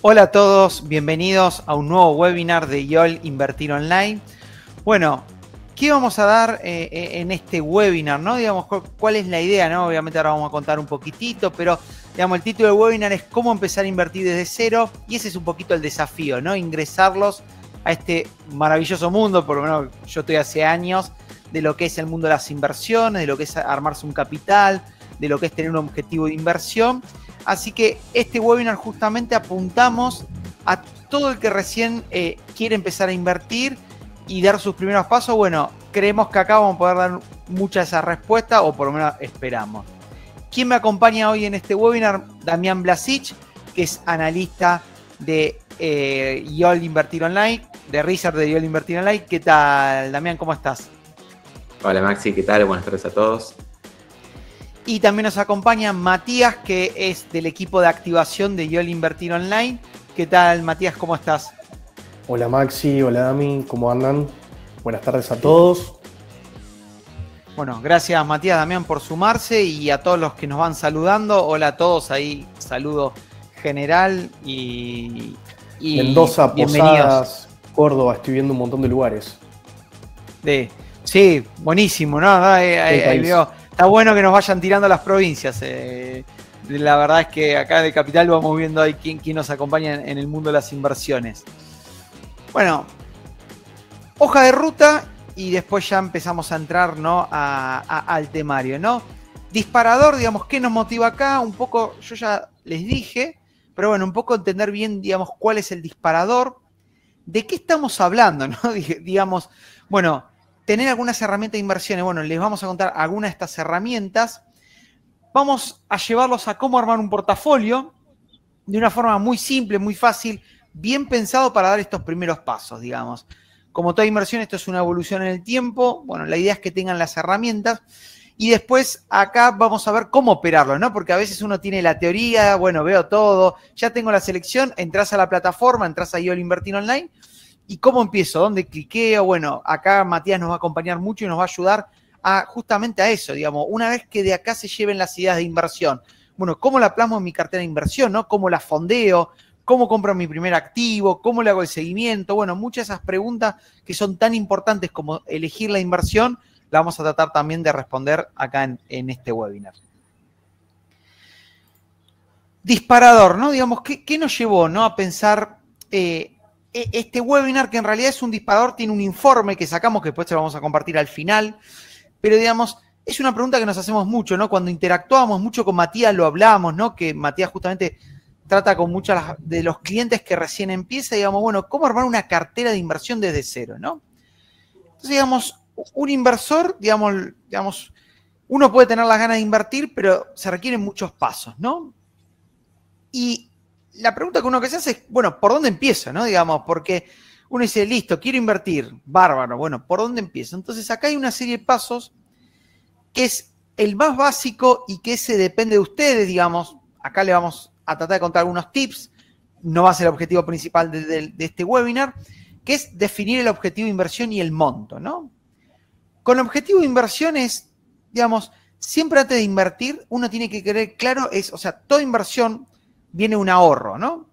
Hola a todos, bienvenidos a un nuevo webinar de YOL Invertir Online. Bueno, ¿qué vamos a dar eh, eh, en este webinar? ¿no? Digamos, ¿Cuál es la idea? ¿no? Obviamente ahora vamos a contar un poquitito, pero digamos, el título del webinar es cómo empezar a invertir desde cero y ese es un poquito el desafío, ¿no? ingresarlos a este maravilloso mundo, por lo menos yo estoy hace años, de lo que es el mundo de las inversiones, de lo que es armarse un capital, de lo que es tener un objetivo de inversión Así que este webinar justamente apuntamos a todo el que recién eh, quiere empezar a invertir y dar sus primeros pasos. Bueno, creemos que acá vamos a poder dar mucha esa respuesta o por lo menos esperamos. ¿Quién me acompaña hoy en este webinar? Damián Blasich, que es analista de eh, YOL Invertir Online, de Richard de YOL Invertir Online. ¿Qué tal, Damián? ¿Cómo estás? Hola Maxi, ¿qué tal? Buenas tardes a todos. Y también nos acompaña Matías, que es del equipo de activación de YOL Invertir Online. ¿Qué tal, Matías? ¿Cómo estás? Hola, Maxi. Hola, Dami. ¿Cómo andan? Buenas tardes a todos. Bueno, gracias, Matías Damián, por sumarse y a todos los que nos van saludando. Hola a todos ahí. Saludo general y. y Mendoza, Posadas, Córdoba. Estoy viendo un montón de lugares. De, sí, buenísimo, ¿no? Ah, eh, ahí, ahí veo está bueno que nos vayan tirando las provincias. Eh. La verdad es que acá de Capital vamos viendo ahí quién, nos acompaña en, el mundo de las inversiones. Bueno, hoja de ruta y después ya empezamos a entrar ¿no? al temario, ¿no? Disparador, digamos, ¿qué nos motiva acá? Un poco, yo ya les dije, pero bueno, un poco entender bien, digamos, cuál es el disparador, de qué estamos hablando, ¿no? digamos, bueno, tener algunas herramientas de inversiones. Bueno, les vamos a contar algunas de estas herramientas. Vamos a llevarlos a cómo armar un portafolio de una forma muy simple, muy fácil, bien pensado para dar estos primeros pasos, digamos. Como toda inversión, esto es una evolución en el tiempo. Bueno, la idea es que tengan las herramientas. Y después acá vamos a ver cómo operarlo, ¿no? Porque a veces uno tiene la teoría, bueno, veo todo, ya tengo la selección, entras a la plataforma, entras a IOL Invertir Online ¿Y cómo empiezo? ¿Dónde cliqueo? Bueno, acá Matías nos va a acompañar mucho y nos va a ayudar a, justamente a eso, digamos, una vez que de acá se lleven las ideas de inversión. Bueno, ¿cómo la plasmo en mi cartera de inversión? ¿no? ¿Cómo la fondeo? ¿Cómo compro mi primer activo? ¿Cómo le hago el seguimiento? Bueno, muchas de esas preguntas que son tan importantes como elegir la inversión, la vamos a tratar también de responder acá en, este webinar. Disparador, ¿no? Digamos, ¿qué, nos llevó ¿no? a pensar eh, e, este webinar, que en realidad es un disparador, tiene un informe que sacamos, que después se vamos a compartir al final, pero digamos, es una pregunta que nos hacemos mucho, ¿no? Cuando interactuamos mucho con Matías, lo hablábamos, ¿no? Que Matías justamente trata con muchos de los clientes que recién empieza, digamos, bueno, ¿cómo armar una cartera de inversión desde cero, ¿no? Entonces, digamos, un inversor, digamos, digamos, uno puede tener las ganas de invertir, pero se requieren muchos pasos, ¿no? Y la pregunta que uno que se hace es, bueno, ¿por dónde empiezo? ¿No? Digamos, porque uno dice, listo, quiero invertir, bárbaro, bueno, ¿por dónde empiezo? Entonces acá hay una serie de pasos que es el más básico y que se depende de ustedes, digamos. Acá le vamos a tratar de contar algunos tips, no va a ser el objetivo principal de, este webinar, que es definir el objetivo de inversión y el monto, ¿no? Con el objetivo de inversión es, digamos, siempre antes de invertir, uno tiene que querer claro, es, o sea, toda inversión viene un ahorro, ¿no?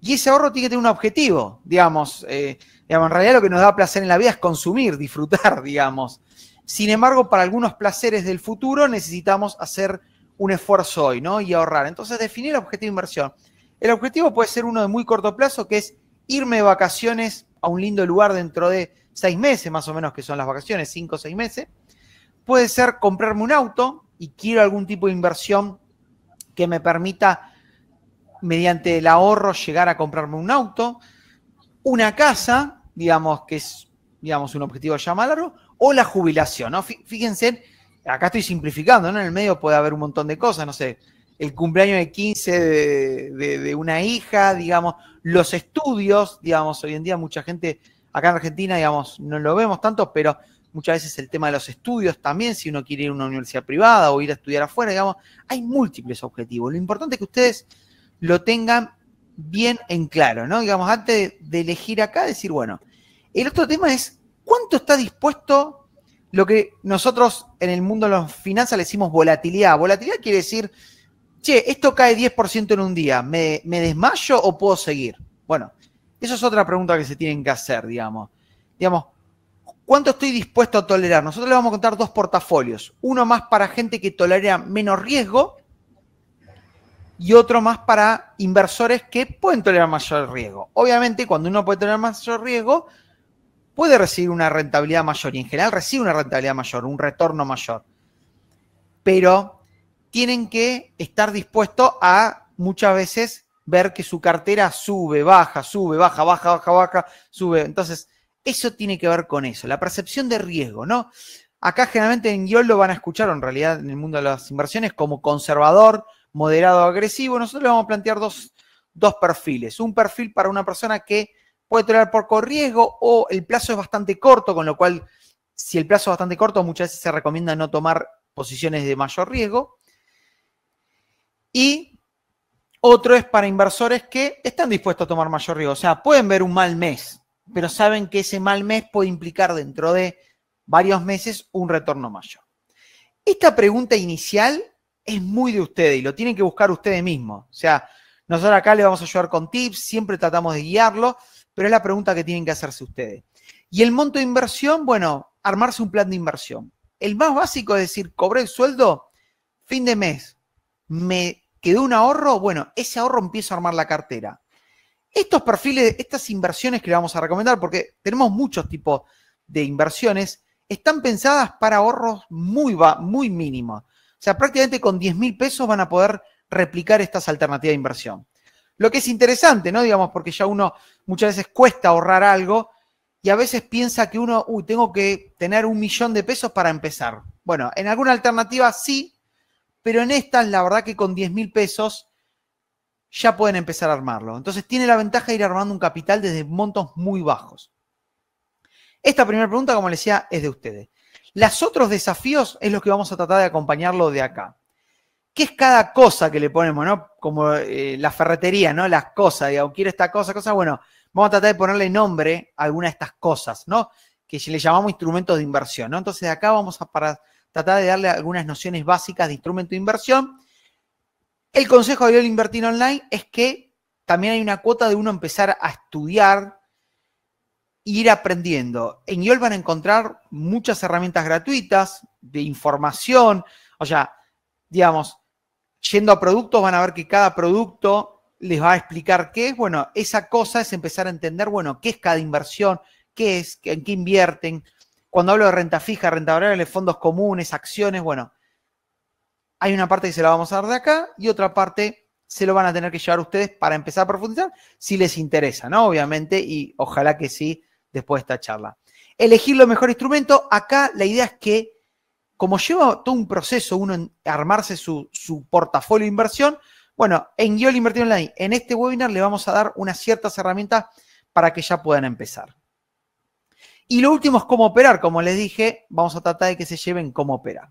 Y ese ahorro tiene que tener un objetivo, digamos. Eh, digamos. En realidad lo que nos da placer en la vida es consumir, disfrutar, digamos. Sin embargo, para algunos placeres del futuro necesitamos hacer un esfuerzo hoy, ¿no? Y ahorrar. Entonces, definir el objetivo de inversión. El objetivo puede ser uno de muy corto plazo, que es irme de vacaciones a un lindo lugar dentro de seis meses, más o menos que son las vacaciones, cinco o seis meses. Puede ser comprarme un auto y quiero algún tipo de inversión que me permita mediante el ahorro llegar a comprarme un auto, una casa, digamos que es digamos, un objetivo ya más largo, o la jubilación, ¿no? Fíjense, acá estoy simplificando, ¿no? En el medio puede haber un montón de cosas, no sé, el cumpleaños de 15 de, de una hija, digamos, los estudios, digamos, hoy en día mucha gente, acá en Argentina, digamos, no lo vemos tanto, pero muchas veces el tema de los estudios también, si uno quiere ir a una universidad privada o ir a estudiar afuera, digamos, hay múltiples objetivos. Lo importante es que ustedes lo tengan bien en claro, ¿no? Digamos, antes de elegir acá, decir, bueno, el otro tema es cuánto está dispuesto lo que nosotros en el mundo de las finanzas le decimos volatilidad. Volatilidad quiere decir, che, esto cae 10% en un día, ¿Me, desmayo o puedo seguir? Bueno, eso es otra pregunta que se tienen que hacer, digamos. Digamos, ¿Cuánto estoy dispuesto a tolerar? Nosotros le vamos a contar dos portafolios. Uno más para gente que tolera menos riesgo y otro más para inversores que pueden tolerar mayor riesgo. Obviamente, cuando uno puede tolerar mayor riesgo, puede recibir una rentabilidad mayor y en general recibe una rentabilidad mayor, un retorno mayor. Pero tienen que estar dispuestos a muchas veces ver que su cartera sube, baja, sube, baja, baja, baja, baja, sube. Entonces, eso tiene que ver con eso, la percepción de riesgo, ¿no? Acá generalmente en guión lo van a escuchar, en realidad en el mundo de las inversiones, como conservador, moderado agresivo, nosotros le vamos a plantear dos, perfiles. Un perfil para una persona que puede tener poco riesgo o el plazo es bastante corto, con lo cual, si el plazo es bastante corto, muchas veces se recomienda no tomar posiciones de mayor riesgo. Y otro es para inversores que están dispuestos a tomar mayor riesgo. O sea, pueden ver un mal mes, pero saben que ese mal mes puede implicar dentro de varios meses un retorno mayor. Esta pregunta inicial es muy de ustedes y lo tienen que buscar ustedes mismos. O sea, nosotros acá le vamos a ayudar con tips, siempre tratamos de guiarlo, pero es la pregunta que tienen que hacerse ustedes. Y el monto de inversión, bueno, armarse un plan de inversión. El más básico es decir, cobré el sueldo, fin de mes, me quedó un ahorro, bueno, ese ahorro empiezo a armar la cartera. Estos perfiles, estas inversiones que le vamos a recomendar, porque tenemos muchos tipos de inversiones, están pensadas para ahorros muy, muy mínimos sea, prácticamente con 10 mil pesos van a poder replicar estas alternativas de inversión. Lo que es interesante, ¿no? Digamos, porque ya uno muchas veces cuesta ahorrar algo y a veces piensa que uno, uy, tengo que tener un millón de pesos para empezar. Bueno, en alguna alternativa sí, pero en estas la verdad que con 10 mil pesos ya pueden empezar a armarlo. Entonces tiene la ventaja de ir armando un capital desde montos muy bajos. Esta primera pregunta, como les decía, es de ustedes. Los otros desafíos es lo que vamos a tratar de acompañarlo de acá. ¿Qué es cada cosa que le ponemos, no? Como eh, la ferretería, ¿no? Las cosas, digamos, quiero esta cosa, cosa, bueno, vamos a tratar de ponerle nombre a alguna de estas cosas, ¿no? Que le llamamos instrumentos de inversión, ¿no? Entonces, de acá vamos a tratar de darle algunas nociones básicas de instrumento de inversión. El consejo de Invertir Online es que también hay una cuota de uno empezar a estudiar ir aprendiendo. En Yol van a encontrar muchas herramientas gratuitas de información, o sea, digamos, yendo a productos van a ver que cada producto les va a explicar qué es. Bueno, esa cosa es empezar a entender, bueno, qué es cada inversión, qué es, en qué invierten. Cuando hablo de renta fija, renta variable, fondos comunes, acciones, bueno, hay una parte que se la vamos a dar de acá y otra parte se lo van a tener que llevar ustedes para empezar a profundizar, si les interesa, ¿no? Obviamente, y ojalá que sí después de esta charla. Elegir los mejores instrumentos. Acá la idea es que, como lleva todo un proceso uno en armarse su, su portafolio de inversión, bueno, en Guión Invertir Online, en este webinar le vamos a dar unas ciertas herramientas para que ya puedan empezar. Y lo último es cómo operar. Como les dije, vamos a tratar de que se lleven cómo operar.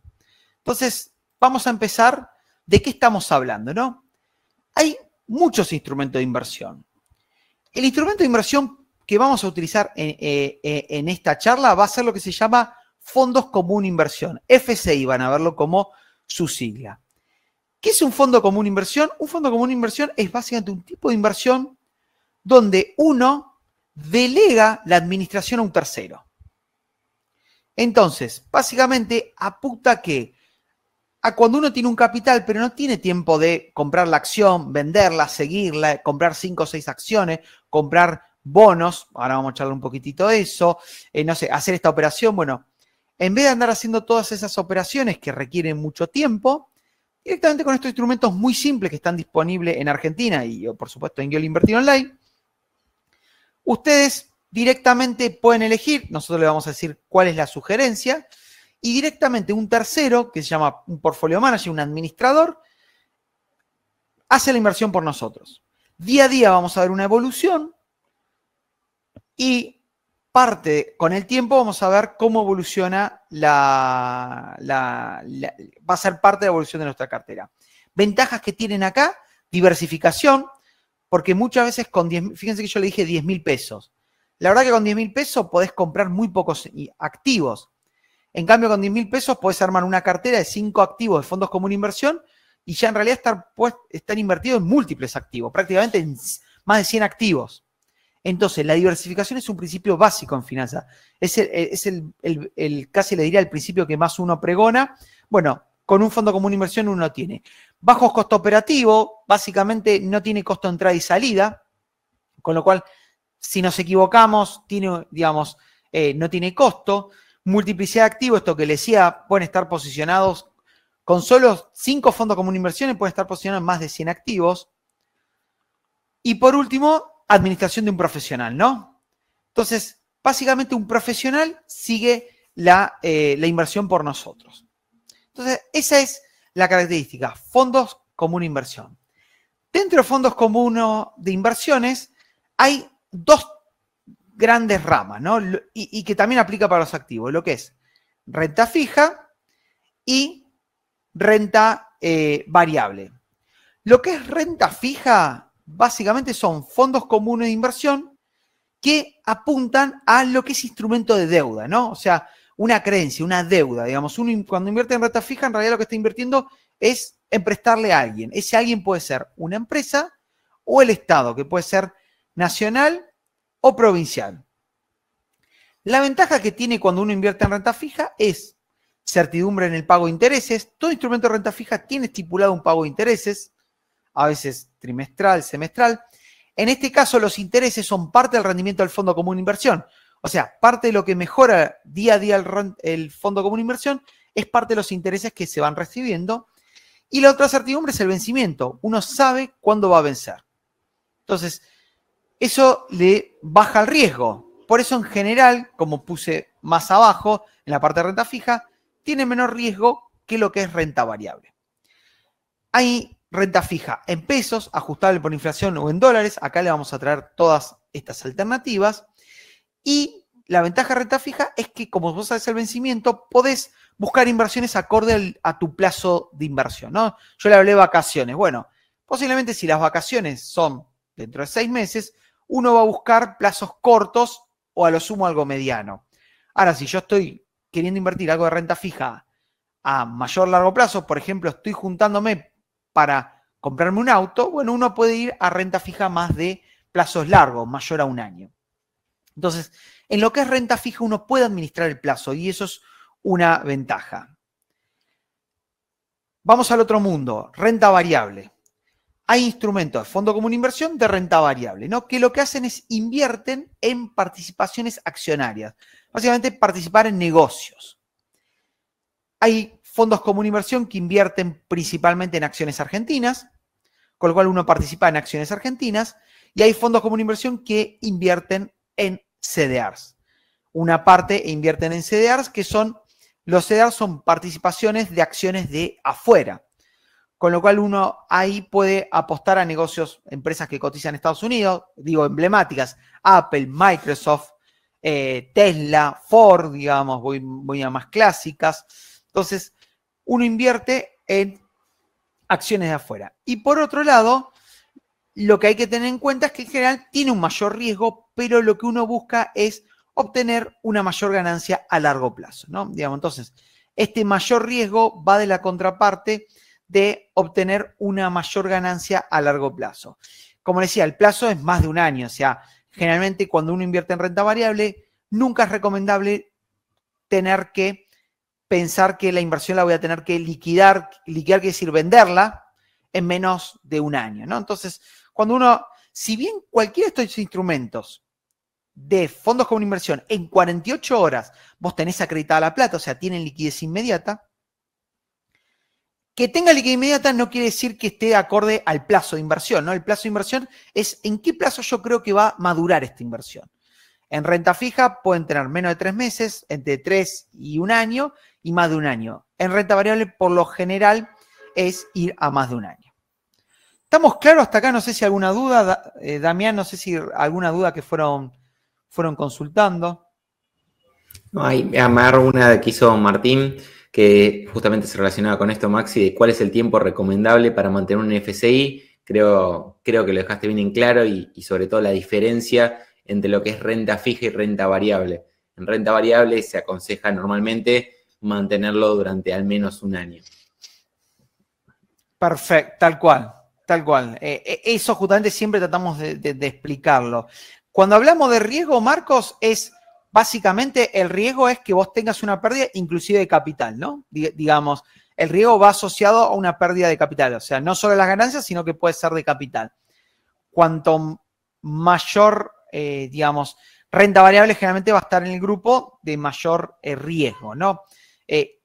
Entonces, vamos a empezar de qué estamos hablando, ¿no? Hay muchos instrumentos de inversión. El instrumento de inversión vamos a utilizar eh, eh, en, esta charla va a ser lo que se llama fondos común inversión. FCI van a verlo como su sigla. ¿Qué es un fondo común inversión? Un fondo común inversión es básicamente un tipo de inversión donde uno delega la administración a un tercero. Entonces, básicamente apunta que a cuando uno tiene un capital, pero no tiene tiempo de comprar la acción, venderla, seguirla, comprar cinco o seis acciones, comprar bonos, ahora vamos a charlar un poquitito de eso, eh, no sé, hacer esta operación, bueno, en vez de andar haciendo todas esas operaciones que requieren mucho tiempo, directamente con estos instrumentos muy simples que están disponibles en Argentina y por supuesto en Guiol Invertir Online, ustedes directamente pueden elegir, nosotros le vamos a decir cuál es la sugerencia, y directamente un tercero, que se llama un portfolio manager, un administrador, hace la inversión por nosotros. Día a día vamos a ver una evolución y parte, con el tiempo vamos a ver cómo evoluciona la, la, va a ser parte de la evolución de nuestra cartera. Ventajas que tienen acá, diversificación, porque muchas veces con 10, fíjense que yo le dije 10 mil pesos. La verdad que con 10 mil pesos podés comprar muy pocos activos. En cambio, con 10 mil pesos podés armar una cartera de 5 activos de fondos común inversión y ya en realidad estar, están invertidos en múltiples activos, prácticamente en más de 100 activos. Entonces, la diversificación es un principio básico en finanzas. Es, eh, el, casi le diría el principio que más uno pregona. Bueno, con un fondo común inversión uno tiene bajos costo operativo, básicamente no tiene costo de entrada y salida, con lo cual, si nos equivocamos, tiene, digamos, eh, no tiene costo. Multiplicidad de activos, esto que le decía, pueden estar posicionados con solo cinco fondos común inversiones, pueden estar posicionados en más de 100 activos. Y por último, administración de un profesional, ¿no? Entonces, básicamente un profesional sigue eh, la, inversión por nosotros. Entonces, esa es la característica, fondos como una inversión. Dentro de fondos comunes de inversiones hay dos grandes ramas, ¿no? Y, que también aplica para los activos, lo que es renta fija y renta eh, variable. Lo que es renta fija básicamente son fondos comunes de inversión que apuntan a lo que es instrumento de deuda, ¿no? O sea, una creencia, una deuda, digamos, uno cuando invierte en renta fija, en realidad lo que está invirtiendo es en prestarle a alguien. Ese alguien puede ser una empresa o el Estado, que puede ser nacional o provincial. La ventaja que tiene cuando uno invierte en renta fija es certidumbre en el pago de intereses. Todo instrumento de renta fija tiene estipulado un pago de intereses a veces trimestral, semestral. En este caso, los intereses son parte del rendimiento del fondo común inversión. O sea, parte de lo que mejora día a día el, fondo común inversión es parte de los intereses que se van recibiendo. Y la otra certidumbre es el vencimiento. Uno sabe cuándo va a vencer. Entonces, eso le baja el riesgo. Por eso, en general, como puse más abajo, en la parte de renta fija, tiene menor riesgo que lo que es renta variable. Hay renta fija en pesos, ajustable por inflación o en dólares. Acá le vamos a traer todas estas alternativas. Y la ventaja de renta fija es que, como vos haces el vencimiento, podés buscar inversiones acorde a tu plazo de inversión. ¿no? Yo le hablé vacaciones. Bueno, posiblemente si las vacaciones son dentro de seis meses, uno va a buscar plazos cortos o a lo sumo algo mediano. Ahora, si yo estoy queriendo invertir algo de renta fija a mayor largo plazo, por ejemplo, estoy juntándome para comprarme un auto, bueno, uno puede ir a renta fija más de plazos largos, mayor a un año. Entonces, en lo que es renta fija, uno puede administrar el plazo y eso es una ventaja. Vamos al otro mundo, renta variable. Hay instrumentos fondo común inversión de renta variable, ¿no? Que lo que hacen es invierten en participaciones accionarias, básicamente participar en negocios. Hay fondos común inversión que invierten principalmente en acciones argentinas, con lo cual uno participa en acciones argentinas, y hay fondos común inversión que invierten en CDRs. Una parte invierten en CDRs, que son, los CDRs son participaciones de acciones de afuera, con lo cual uno ahí puede apostar a negocios, empresas que cotizan en Estados Unidos, digo emblemáticas, Apple, Microsoft, eh, Tesla, Ford, digamos, voy, voy a más clásicas. Entonces, uno invierte en acciones de afuera. Y por otro lado, lo que hay que tener en cuenta es que en general tiene un mayor riesgo, pero lo que uno busca es obtener una mayor ganancia a largo plazo, ¿no? Digamos, entonces, este mayor riesgo va de la contraparte de obtener una mayor ganancia a largo plazo. Como decía, el plazo es más de un año, o sea, generalmente cuando uno invierte en renta variable, nunca es recomendable tener que pensar que la inversión la voy a tener que liquidar, liquidar quiere decir venderla en menos de un año, ¿no? Entonces, cuando uno, si bien cualquiera de estos instrumentos de fondos como una inversión, en 48 horas vos tenés acreditada la plata, o sea, tienen liquidez inmediata, que tenga liquidez inmediata no quiere decir que esté acorde al plazo de inversión, ¿no? El plazo de inversión es en qué plazo yo creo que va a madurar esta inversión. En renta fija pueden tener menos de tres meses, entre tres y un año y más de un año. En renta variable, por lo general, es ir a más de un año. ¿Estamos claros hasta acá? No sé si alguna duda, eh, Damián, no sé si alguna duda que fueron, fueron consultando. No, hay amar una que hizo Martín, que justamente se relacionaba con esto, Maxi, de cuál es el tiempo recomendable para mantener un FCI. Creo, creo que lo dejaste bien en claro y sobre todo la diferencia entre lo que es renta fija y renta variable. En renta variable se aconseja normalmente mantenerlo durante al menos un año. Perfecto, tal cual, tal cual. Eh, eh, eso justamente siempre tratamos de, de explicarlo. Cuando hablamos de riesgo, Marcos, es básicamente el riesgo es que vos tengas una pérdida inclusive de capital, ¿no? digamos, el riesgo va asociado a una pérdida de capital, o sea, no solo las ganancias, sino que puede ser de capital. Cuanto mayor eh, digamos, renta variable generalmente va a estar en el grupo de mayor eh, riesgo, ¿no? Eh,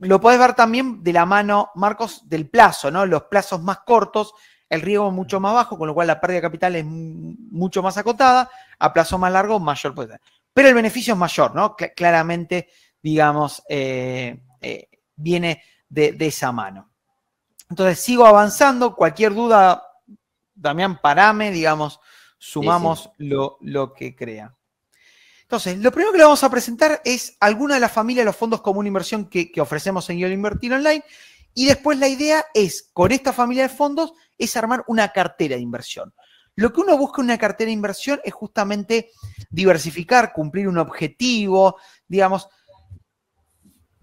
lo podés ver también de la mano, Marcos, del plazo, ¿no? Los plazos más cortos, el riesgo mucho más bajo, con lo cual la pérdida de capital es mucho más acotada, a plazo más largo, mayor puede ser. Pero el beneficio es mayor, ¿no? claramente, digamos, viene de, de esa mano. Entonces sigo avanzando, cualquier duda, Damián, parame, digamos, sumamos Lo, lo que crea. Entonces, lo primero que le vamos a presentar es alguna de las familias de los fondos común inversión que, ofrecemos en yo Invertir Online. Y después la idea es, con esta familia de fondos, es armar una cartera de inversión. Lo que uno busca en una cartera de inversión es justamente diversificar, cumplir un objetivo, digamos.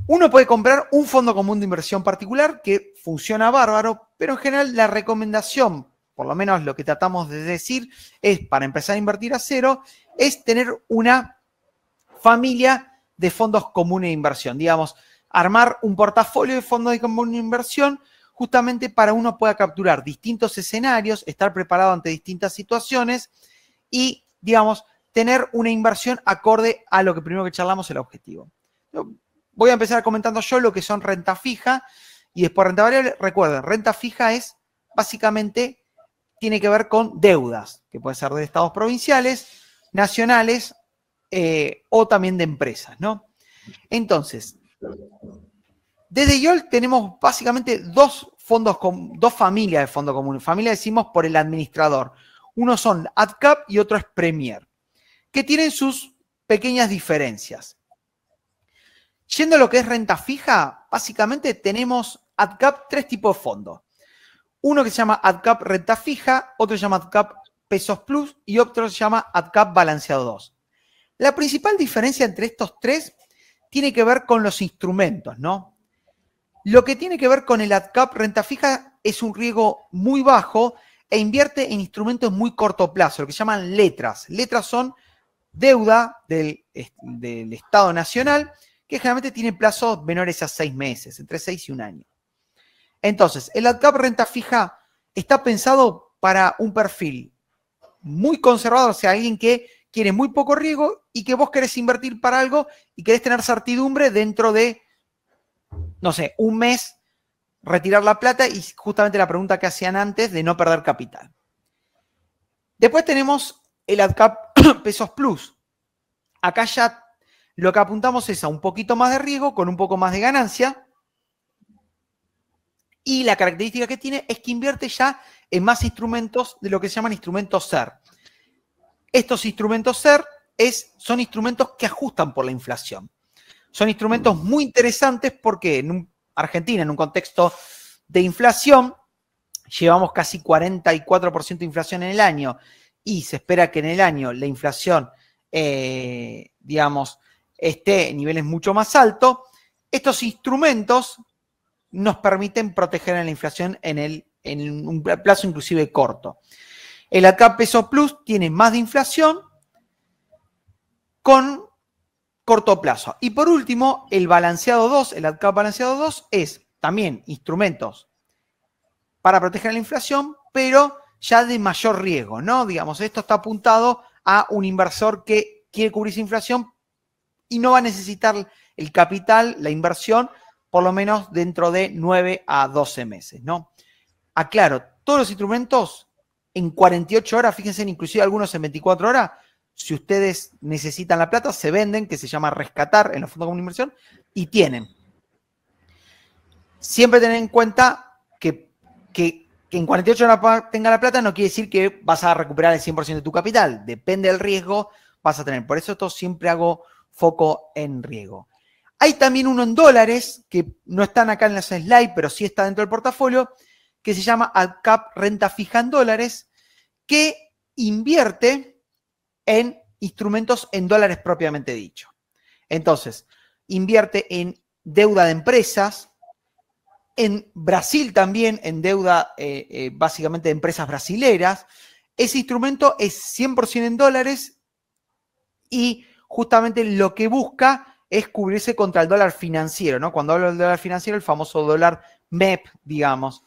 Uno puede comprar un fondo común de inversión particular que funciona bárbaro, pero en general la recomendación por lo menos lo que tratamos de decir es, para empezar a invertir a cero, es tener una familia de fondos comunes de inversión. Digamos, armar un portafolio de fondos de común de inversión justamente para uno pueda capturar distintos escenarios, estar preparado ante distintas situaciones y, digamos, tener una inversión acorde a lo que primero que charlamos, el objetivo. Voy a empezar comentando yo lo que son renta fija y después renta variable. Recuerden, renta fija es básicamente tiene que ver con deudas, que puede ser de estados provinciales, nacionales eh, o también de empresas, ¿no? Entonces, desde YOL tenemos básicamente dos fondos, dos familias de fondo común. Familia decimos por el administrador. Uno son ADCAP y otro es Premier, que tienen sus pequeñas diferencias. Yendo a lo que es renta fija, básicamente tenemos ADCAP tres tipos de fondos. Uno que se llama AdCap Renta Fija, otro se llama AdCap Pesos Plus y otro se llama AdCap Balanceado 2. La principal diferencia entre estos tres tiene que ver con los instrumentos, ¿no? Lo que tiene que ver con el AdCap Renta Fija es un riesgo muy bajo e invierte en instrumentos muy corto plazo, lo que llaman letras. Letras son deuda del, del Estado Nacional que generalmente tiene plazos menores a seis meses, entre seis y un año. Entonces, el AdCap renta fija está pensado para un perfil muy conservador, o sea, alguien que quiere muy poco riesgo y que vos querés invertir para algo y querés tener certidumbre dentro de, no sé, un mes retirar la plata y justamente la pregunta que hacían antes de no perder capital. Después tenemos el AdCap Pesos Plus. Acá ya lo que apuntamos es a un poquito más de riesgo con un poco más de ganancia y la característica que tiene es que invierte ya en más instrumentos de lo que se llaman instrumentos SER. Estos instrumentos SER son instrumentos que ajustan por la inflación. Son instrumentos muy interesantes porque en Argentina, en un contexto de inflación, llevamos casi 44% de inflación en el año y se espera que en el año la inflación, eh, digamos, esté en niveles mucho más altos. Estos instrumentos nos permiten proteger a la inflación en, el, en un plazo inclusive corto. El ADCAP Peso Plus tiene más de inflación con corto plazo. Y por último, el balanceado 2, el ACAP balanceado 2 es también instrumentos para proteger la inflación, pero ya de mayor riesgo, ¿no? Digamos, esto está apuntado a un inversor que quiere cubrir su inflación y no va a necesitar el capital, la inversión, por lo menos dentro de 9 a 12 meses, ¿no? Aclaro, todos los instrumentos en 48 horas, fíjense, inclusive algunos en 24 horas, si ustedes necesitan la plata, se venden, que se llama rescatar en los fondos de inversión, y tienen. Siempre tener en cuenta que, que, que en 48 horas tenga la plata no quiere decir que vas a recuperar el 100% de tu capital, depende del riesgo vas a tener. Por eso esto siempre hago foco en riesgo. Hay también uno en dólares, que no están acá en las slides, pero sí está dentro del portafolio, que se llama AdCap Renta Fija en Dólares, que invierte en instrumentos en dólares propiamente dicho. Entonces, invierte en deuda de empresas, en Brasil también, en deuda eh, eh, básicamente de empresas brasileras. Ese instrumento es 100% en dólares y justamente lo que busca es cubrirse contra el dólar financiero, ¿no? Cuando hablo del dólar financiero, el famoso dólar MEP, digamos,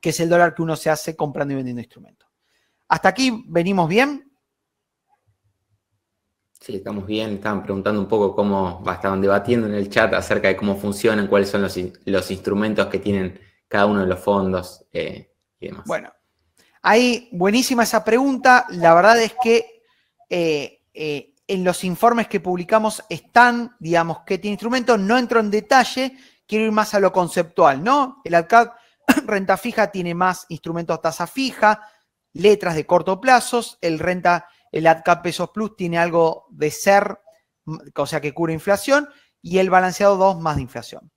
que es el dólar que uno se hace comprando y vendiendo instrumentos. ¿Hasta aquí venimos bien? Sí, estamos bien. Estaban preguntando un poco cómo, estaban debatiendo en el chat acerca de cómo funcionan, cuáles son los, instrumentos que tienen cada uno de los fondos eh, y demás. Bueno, ahí buenísima esa pregunta. La verdad es que eh, eh, en los informes que publicamos están, digamos, que tiene este instrumentos. No entro en detalle, quiero ir más a lo conceptual, ¿no? El ADCAP renta fija tiene más instrumentos tasa fija, letras de corto plazo, el renta, el ADCAP pesos plus tiene algo de ser, mm, o sea que cura inflación, y el balanceado 2 más de inflación.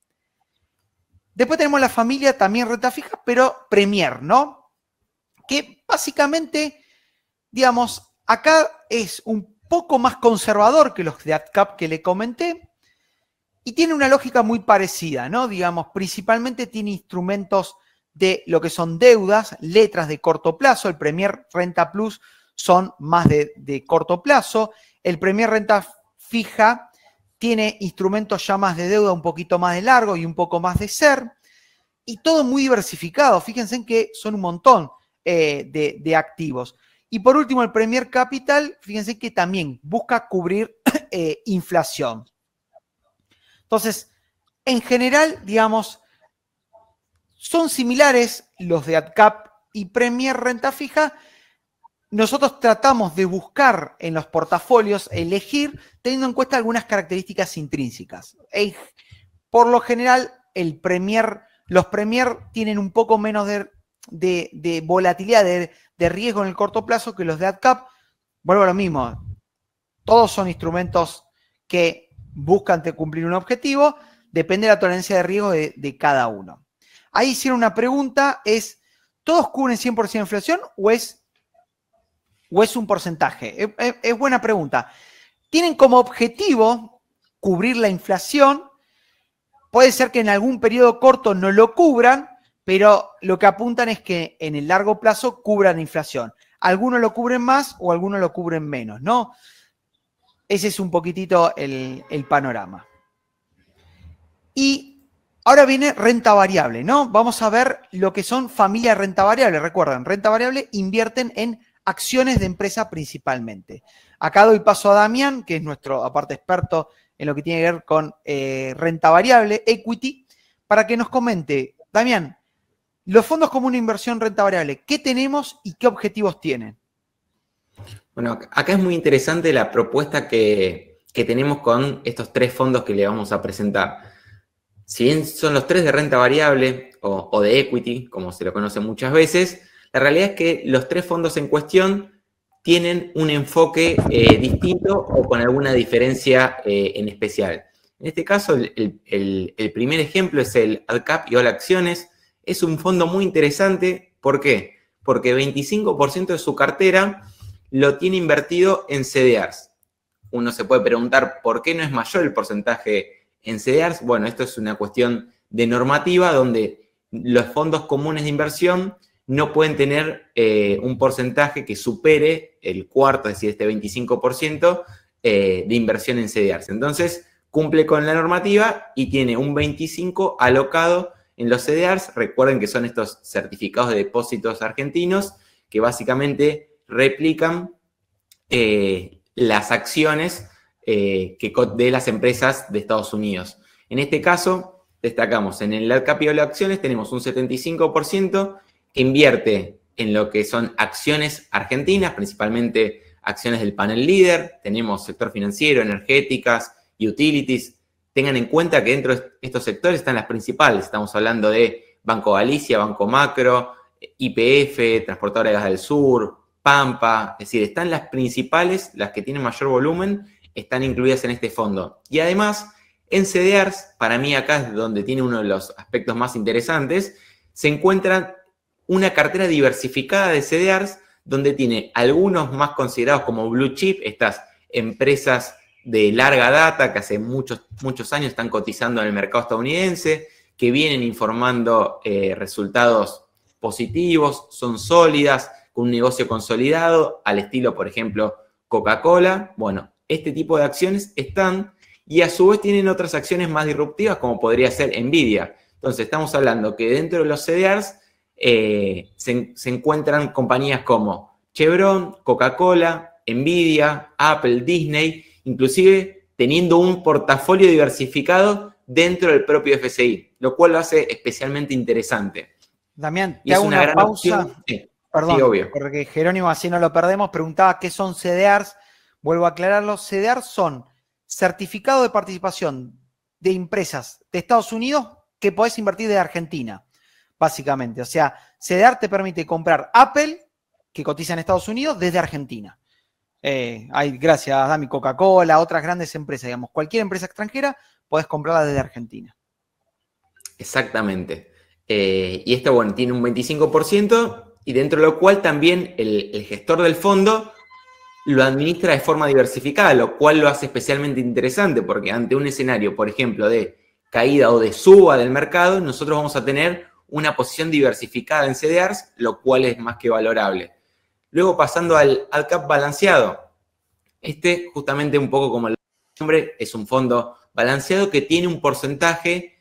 Después tenemos la familia también renta fija, pero Premier, ¿no? Que básicamente, digamos, acá es un poco más conservador que los de ATCAP que le comenté y tiene una lógica muy parecida, ¿no? Digamos, principalmente tiene instrumentos de lo que son deudas, letras de corto plazo, el Premier Renta Plus son más de, de corto plazo, el Premier Renta Fija tiene instrumentos ya más de deuda un poquito más de largo y un poco más de ser, y todo muy diversificado, fíjense en que son un montón eh, de activos. Y por último, el Premier Capital, fíjense que también busca cubrir eh, inflación. Entonces, en general, digamos, son similares los de ADCAP y Premier Renta Fija. Nosotros tratamos de buscar en los portafolios, elegir, teniendo en cuenta algunas características intrínsecas. Por lo general, el Premier, los Premier tienen un poco menos de volatilidad, de, de riesgo en el corto plazo que los de AdCap. Vuelvo a lo mismo, todos son instrumentos que buscan cumplir un objetivo, depende de la tolerancia de riesgo de, cada uno. Ahí hicieron una pregunta, es, ¿todos cubren 100% de inflación o es, o es un porcentaje? es buena pregunta. Tienen como objetivo cubrir la inflación, puede ser que en algún periodo corto no lo cubran, pero lo que apuntan es que en el largo plazo cubran inflación. Algunos lo cubren más o algunos lo cubren menos, ¿no? Ese es un poquitito el, panorama. Y ahora viene renta variable, ¿no? Vamos a ver lo que son familias renta variable. Recuerden, renta variable invierten en acciones de empresa principalmente. Acá doy paso a Damián, que es nuestro, aparte, experto en lo que tiene que ver con eh, renta variable, equity, para que nos comente. Damián, los fondos como una inversión renta variable, ¿qué tenemos y qué objetivos tienen? Bueno, acá es muy interesante la propuesta que, tenemos con estos tres fondos que le vamos a presentar. Si bien son los tres de renta variable o, de equity, como se lo conoce muchas veces, la realidad es que los tres fondos en cuestión tienen un enfoque eh, distinto o con alguna diferencia eh, en especial. En este caso, el, el, primer ejemplo es el AdCap y All Acciones, es un fondo muy interesante. ¿Por qué? Porque 25% de su cartera lo tiene invertido en CDRs. Uno se puede preguntar por qué no es mayor el porcentaje en CDRs. Bueno, esto es una cuestión de normativa donde los fondos comunes de inversión no pueden tener eh, un porcentaje que supere el cuarto, es decir, este 25% eh, de inversión en CDRs. Entonces, cumple con la normativa y tiene un 25% alocado en los CDRs, recuerden que son estos certificados de depósitos argentinos que básicamente replican eh, las acciones eh, que, de las empresas de Estados Unidos. En este caso, destacamos, en el capítulo de acciones tenemos un 75% que invierte en lo que son acciones argentinas, principalmente acciones del panel líder, tenemos sector financiero, energéticas, utilities, Tengan en cuenta que dentro de estos sectores están las principales. Estamos hablando de Banco Galicia, Banco Macro, IPF, Transportadora de Gas del Sur, Pampa. Es decir, están las principales, las que tienen mayor volumen, están incluidas en este fondo. Y además, en CDRs, para mí acá es donde tiene uno de los aspectos más interesantes, se encuentra una cartera diversificada de CDRs donde tiene algunos más considerados como blue chip, estas empresas de larga data que hace muchos, muchos años están cotizando en el mercado estadounidense, que vienen informando eh, resultados positivos, son sólidas, con un negocio consolidado, al estilo, por ejemplo, Coca-Cola. Bueno, este tipo de acciones están y a su vez tienen otras acciones más disruptivas como podría ser Nvidia. Entonces, estamos hablando que dentro de los CDRs eh, se, se encuentran compañías como Chevron, Coca-Cola, Nvidia, Apple, Disney, inclusive teniendo un portafolio diversificado dentro del propio FCI, lo cual lo hace especialmente interesante. Damián, te hago una, pausa. Perdón, porque Jerónimo así no lo perdemos, preguntaba qué son CDRs. Vuelvo a aclararlo, CDRs son certificado de participación de empresas de Estados Unidos que podés invertir de Argentina, básicamente. O sea, CDR te permite comprar Apple, que cotiza en Estados Unidos, desde Argentina. Eh, hay, gracias a mi Coca-Cola, otras grandes empresas, digamos, cualquier empresa extranjera, podés comprarla desde Argentina. Exactamente. Eh, y esta, bueno, tiene un 25% y dentro de lo cual también el, el gestor del fondo lo administra de forma diversificada, lo cual lo hace especialmente interesante porque ante un escenario, por ejemplo, de caída o de suba del mercado, nosotros vamos a tener una posición diversificada en CDRs, lo cual es más que valorable. Luego pasando al cap balanceado. Este, justamente un poco como el nombre, es un fondo balanceado que tiene un porcentaje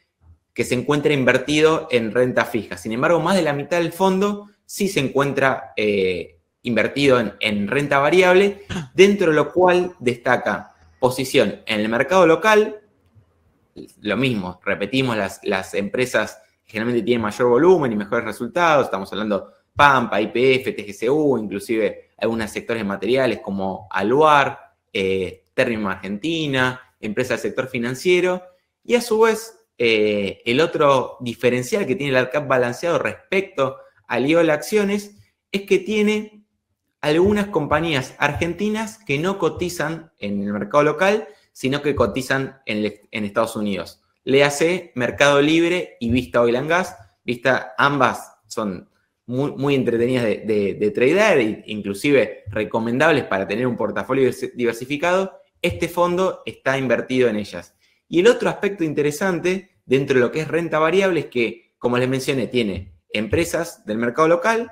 que se encuentra invertido en renta fija. Sin embargo, más de la mitad del fondo sí se encuentra eh, invertido en, renta variable, dentro de lo cual destaca posición en el mercado local, lo mismo, repetimos, las, las, empresas generalmente tienen mayor volumen y mejores resultados, estamos hablando Pampa, IPF, TGCU, inclusive algunos sectores materiales como Aluar, eh, Argentina, empresas del sector financiero. Y a su vez, eh, el otro diferencial que tiene el ARCAP balanceado respecto al IOL Acciones es que tiene algunas compañías argentinas que no cotizan en el mercado local, sino que cotizan en, Estados Unidos. Le hace Mercado Libre y Vista Oil and Gas. Vista, ambas son muy, entretenidas de, de, de trader, e inclusive recomendables para tener un portafolio diversificado, este fondo está invertido en ellas. Y el otro aspecto interesante dentro de lo que es renta variable es que, como les mencioné, tiene empresas del mercado local,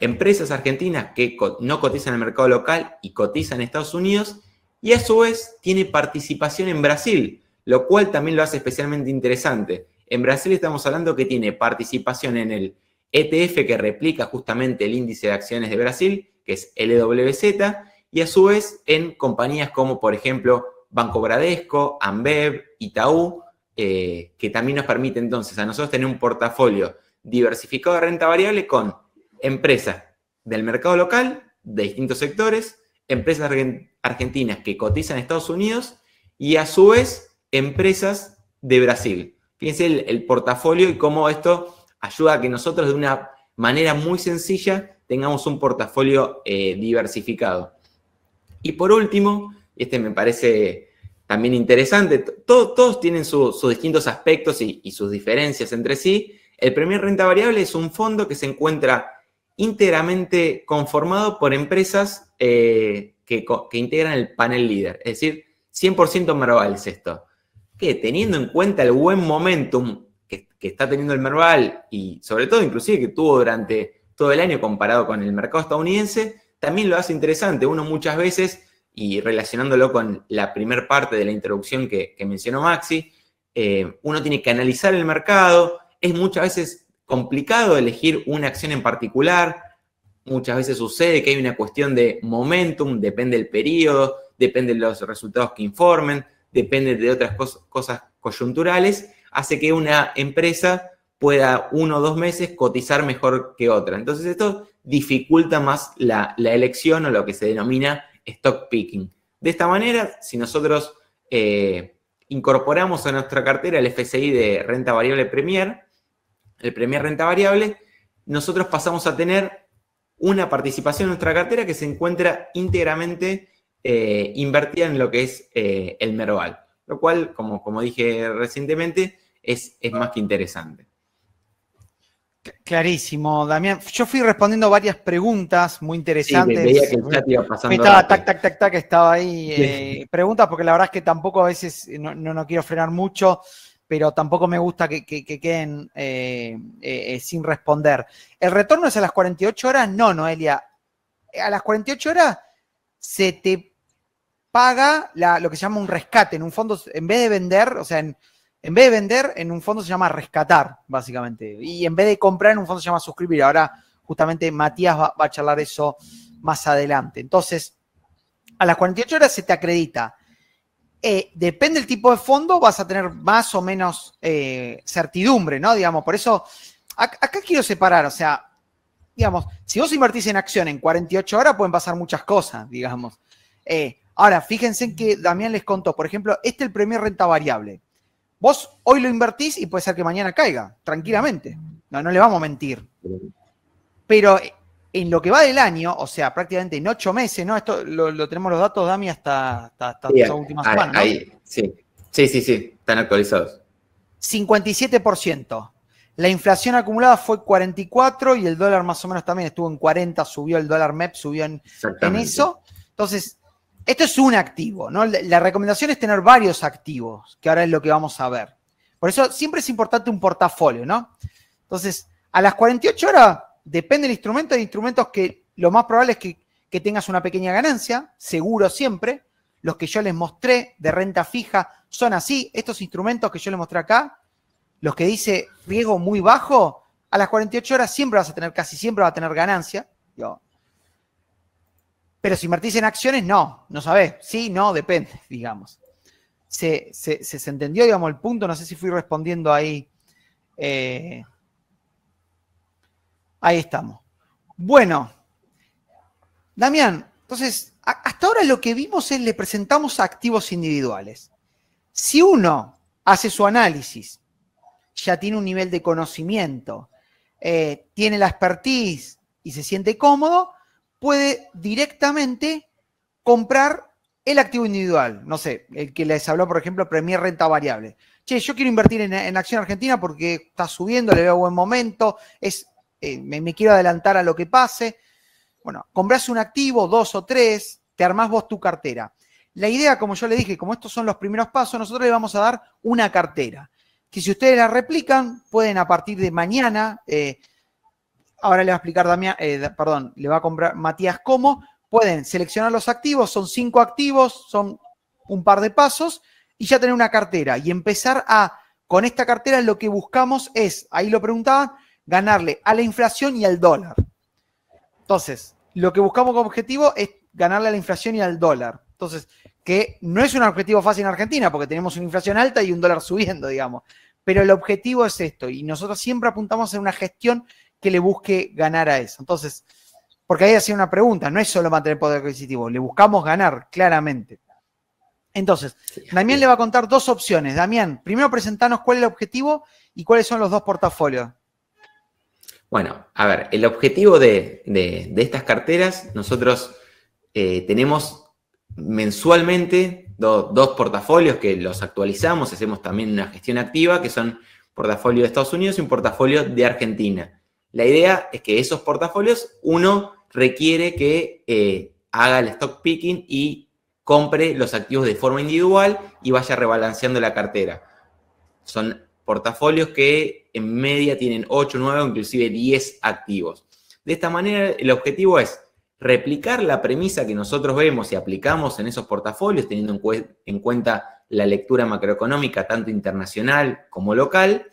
empresas argentinas que no cotizan en el mercado local y cotizan en Estados Unidos, y a su vez tiene participación en Brasil, lo cual también lo hace especialmente interesante. En Brasil estamos hablando que tiene participación en el ETF que replica justamente el índice de acciones de Brasil, que es LWZ, e y a su vez en compañías como, por ejemplo, Banco Bradesco, Ambev, Itaú, eh, que también nos permite entonces a nosotros tener un portafolio diversificado de renta variable con empresas del mercado local, de distintos sectores, empresas argentinas que cotizan en Estados Unidos y a su vez empresas de Brasil. Fíjense el portafolio y cómo esto ayuda a que nosotros de una manera muy sencilla tengamos un portafolio eh, diversificado. Y por último, este me parece también interesante, todos tienen sus distintos aspectos y, sus diferencias entre sí. El premio Renta Variable es un fondo que se encuentra íntegramente conformado por empresas eh, que, integran el panel líder. Es decir, 100% Merval esto. Que teniendo en cuenta el buen momentum que está teniendo el Merval y sobre todo inclusive que tuvo durante todo el año comparado con el mercado estadounidense, también lo hace interesante. Uno muchas veces, y relacionándolo con la primera parte de la introducción que, mencionó Maxi, eh, uno tiene que analizar el mercado, es muchas veces complicado elegir una acción en particular, muchas veces sucede que hay una cuestión de momentum, depende del periodo, depende de los resultados que informen, depende de otras cosas coyunturales, hace que una empresa pueda uno o dos meses cotizar mejor que otra. Entonces esto dificulta más la, elección o lo que se denomina stock picking. De esta manera, si nosotros eh, incorporamos a nuestra cartera el FCI de renta variable Premier, el Premier renta variable, nosotros pasamos a tener una participación en nuestra cartera que se encuentra íntegramente eh, invertida en lo que es eh, el Merval. Lo cual, como dije recientemente, es, más que interesante. Clarísimo, Damián. Yo fui respondiendo varias preguntas muy interesantes. veía que estaba tac, tac, tac, tac, estaba ahí. Eh, preguntas, porque la verdad es que tampoco a veces eh, no, no, quiero frenar mucho, pero tampoco me gusta que, queden eh, sin responder. ¿El retorno es a las 48 horas? No, Noelia. A las 48 horas se te paga lo que se llama un rescate. En un fondo, en vez de vender, o sea, en en vez de vender, en un fondo se llama rescatar, básicamente. Y en vez de comprar, en un fondo se llama suscribir. Ahora, justamente, Matías va, a charlar eso más adelante. Entonces, a las 48 horas se te acredita. Eh, depende del tipo de fondo, vas a tener más o menos eh, certidumbre, ¿no? Digamos, por eso, acá, quiero separar, o sea, digamos, si vos invertís en acción en 48 horas, pueden pasar muchas cosas, digamos. Eh, ahora, fíjense en que Damián les contó, por ejemplo, este es el premio renta variable. Vos hoy lo invertís y puede ser que mañana caiga, tranquilamente. No, no le vamos a mentir. Pero eh, en lo que va del año, o sea, prácticamente en ocho meses, ¿no? Esto lo, tenemos los datos, Dami, hasta, hasta, sí, Ahí, sí. sí, sí, sí, están actualizados. 57%. La inflación acumulada fue 44 y el dólar más o menos también estuvo en 40, subió el dólar MEP, subió en, en eso. Entonces, esto es un activo, ¿no? La recomendación es tener varios activos, que ahora es lo que vamos a ver. Por eso siempre es importante un portafolio, ¿no? Entonces, a las 48 horas, depende del instrumento, hay instrumentos que lo más probable es que, tengas una pequeña ganancia, seguro siempre. Los que yo les mostré de renta fija son así. Estos instrumentos que yo les mostré acá, los que dice riesgo muy bajo, a las 48 horas siempre vas a tener, casi siempre vas a tener ganancia. Yo, pero si invertís en acciones, no, no sabés. Sí, no, depende, digamos. Se, entendió, digamos, el punto. No sé si fui respondiendo ahí. Eh, ahí estamos. Bueno, Damián, entonces, hasta ahora lo que vimos es le presentamos activos individuales. Si uno hace su análisis, ya tiene un nivel de conocimiento, eh, tiene la expertise y se siente cómodo, puede directamente comprar el activo individual. No sé, el que les habló, por ejemplo, Premier Renta Variable. Che, yo quiero invertir en, Acción Argentina porque está subiendo, le veo buen momento, es, eh, me, quiero adelantar a lo que pase. Bueno, compras un activo, dos o tres, te armás vos tu cartera. La idea, como yo le dije, como estos son los primeros pasos, nosotros le vamos a dar una cartera. Que si ustedes la replican, pueden a partir de mañana eh, Ahora le va a explicar Damián, eh, perdón, le va a comprar Matías cómo. Pueden seleccionar los activos, son cinco activos, son un par de pasos y ya tener una cartera y empezar a, con esta cartera lo que buscamos es, ahí lo preguntaban, ganarle a la inflación y al dólar. Entonces, lo que buscamos como objetivo es ganarle a la inflación y al dólar. Entonces, que no es un objetivo fácil en Argentina porque tenemos una inflación alta y un dólar subiendo, digamos. Pero el objetivo es esto y nosotros siempre apuntamos a una gestión que le busque ganar a eso. Entonces, porque ahí hacía una pregunta, no es solo mantener poder adquisitivo, le buscamos ganar, claramente. Entonces, Damián le va a contar dos opciones. Damián, primero presentanos cuál es el objetivo y cuáles son los dos portafolios. Bueno, a ver, el objetivo de, estas carteras, nosotros eh, tenemos mensualmente dos portafolios que los actualizamos, hacemos también una gestión activa, que son portafolio de Estados Unidos y un portafolio de Argentina. La idea es que esos portafolios, uno requiere que eh, haga el stock picking y compre los activos de forma individual y vaya rebalanceando la cartera. Son portafolios que en media tienen 8, 9 o inclusive 10 activos. De esta manera, el objetivo es replicar la premisa que nosotros vemos y aplicamos en esos portafolios, teniendo en, en cuenta la lectura macroeconómica, tanto internacional como local,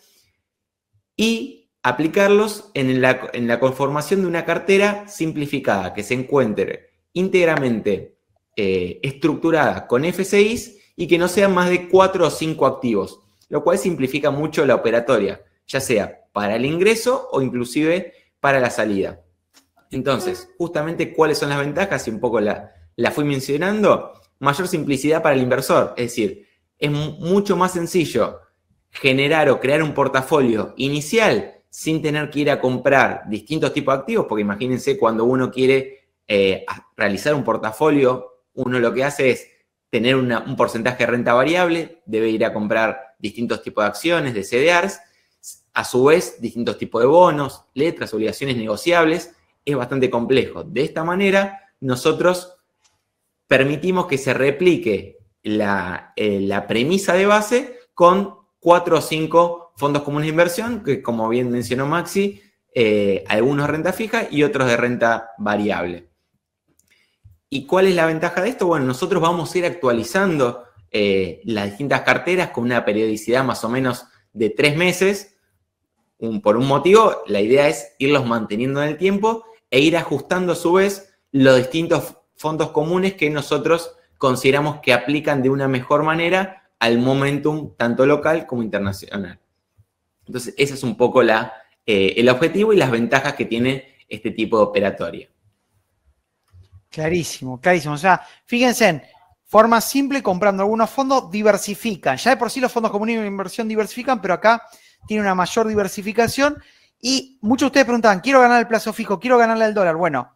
y aplicarlos en la, conformación de una cartera simplificada que se encuentre íntegramente eh, estructurada con F6 y que no sean más de 4 o 5 activos, lo cual simplifica mucho la operatoria, ya sea para el ingreso o inclusive para la salida. Entonces, justamente cuáles son las ventajas, y un poco la, la fui mencionando, mayor simplicidad para el inversor, es decir, es mucho más sencillo generar o crear un portafolio inicial sin tener que ir a comprar distintos tipos de activos, porque imagínense cuando uno quiere eh, realizar un portafolio, uno lo que hace es tener un porcentaje de renta variable, debe ir a comprar distintos tipos de acciones, de CDRs, a su vez distintos tipos de bonos, letras, obligaciones negociables, es bastante complejo. De esta manera, nosotros permitimos que se replique la, eh, la premisa de base con cuatro o cinco fondos comunes de inversión, que como bien mencionó Maxi, eh, algunos algunos renta fija y otros de renta variable. ¿Y cuál es la ventaja de esto? Bueno, nosotros vamos a ir actualizando eh, las distintas carteras con una periodicidad más o menos de tres meses. por un motivo, la idea es irlos manteniendo en el tiempo e ir ajustando a su vez los distintos fondos comunes que nosotros consideramos que aplican de una mejor manera al momentum tanto local como internacional. Entonces, ese es un poco la, eh, el objetivo y las ventajas que tiene este tipo de operatoria. Clarísimo, clarísimo. O sea, fíjense, en forma simple, comprando algunos fondos, diversifican. Ya de por sí los fondos comunes de inversión diversifican, pero acá tiene una mayor diversificación. Y muchos de ustedes preguntaban, quiero ganar el plazo fijo, quiero ganarle al dólar. Bueno,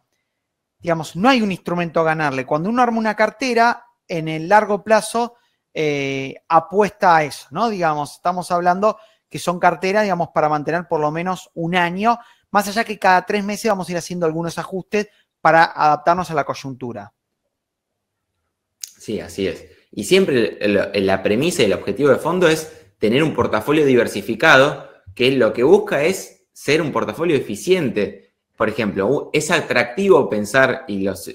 digamos, no hay un instrumento a ganarle. Cuando uno arma una cartera, en el largo plazo eh, apuesta a eso, ¿no? Digamos, estamos hablando que son carteras, digamos, para mantener por lo menos un año, más allá que cada tres meses vamos a ir haciendo algunos ajustes para adaptarnos a la coyuntura. Sí, así es. Y siempre la premisa y el objetivo de fondo es tener un portafolio diversificado, que lo que busca es ser un portafolio eficiente. Por ejemplo, es atractivo pensar, y los,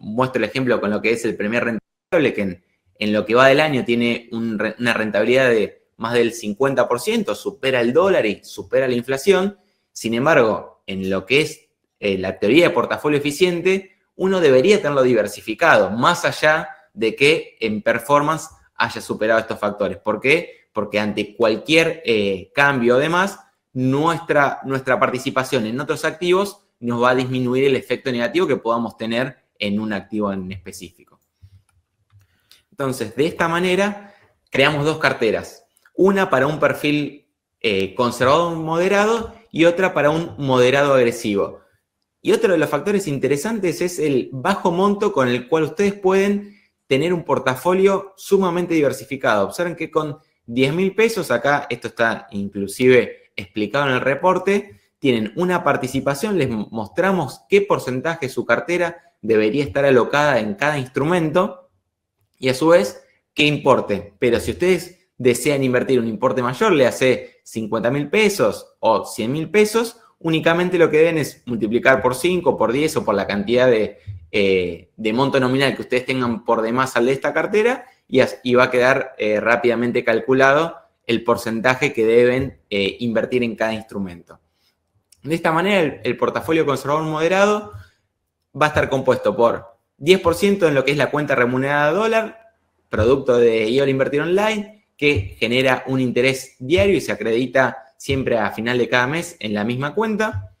muestro el ejemplo con lo que es el primer rentable, que en, lo que va del año tiene una rentabilidad de más del 50%, supera el dólar y supera la inflación. Sin embargo, en lo que es eh, la teoría de portafolio eficiente, uno debería tenerlo diversificado, más allá de que en performance haya superado estos factores. ¿Por qué? Porque ante cualquier eh, cambio además nuestra, nuestra participación en otros activos nos va a disminuir el efecto negativo que podamos tener en un activo en específico. Entonces, de esta manera, creamos dos carteras. Una para un perfil conservado eh, conservador moderado y otra para un moderado agresivo. Y otro de los factores interesantes es el bajo monto con el cual ustedes pueden tener un portafolio sumamente diversificado. Observen que con 10 mil pesos, acá esto está inclusive explicado en el reporte, tienen una participación, les mostramos qué porcentaje su cartera debería estar alocada en cada instrumento y a su vez qué importe. Pero si ustedes desean invertir un importe mayor, le hace 50 mil pesos o 100 mil pesos, únicamente lo que deben es multiplicar por 5, por 10 o por la cantidad eh, de, monto nominal que ustedes tengan por demás al de esta cartera y, va a quedar eh, rápidamente calculado el porcentaje que deben eh, invertir en cada instrumento. De esta manera, el, portafolio conservador moderado va a estar compuesto por 10% en lo que es la cuenta remunerada dólar, producto de IOL Invertir Online, que genera un interés diario y se acredita siempre a final de cada mes en la misma cuenta.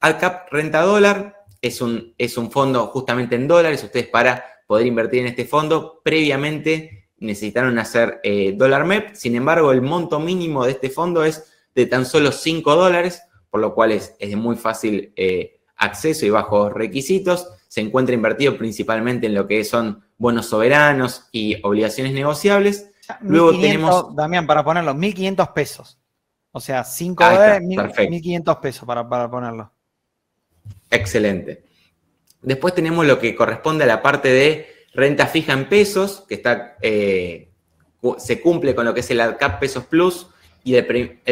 Cap Renta Dólar es un, es un fondo justamente en dólares. Ustedes para poder invertir en este fondo previamente necesitaron hacer eh, dólar MEP. Sin embargo, el monto mínimo de este fondo es de tan solo 5 dólares, por lo cual es, de muy fácil eh, acceso y bajos requisitos. Se encuentra invertido principalmente en lo que son bonos soberanos y obligaciones negociables. Luego tenemos. Damián, para ponerlo, 1500 pesos. O sea, 5 dólares, 1500 pesos para, para ponerlo. Excelente. Después tenemos lo que corresponde a la parte de renta fija en pesos, que está, eh, se cumple con lo que es el ADCAP Pesos Plus y el,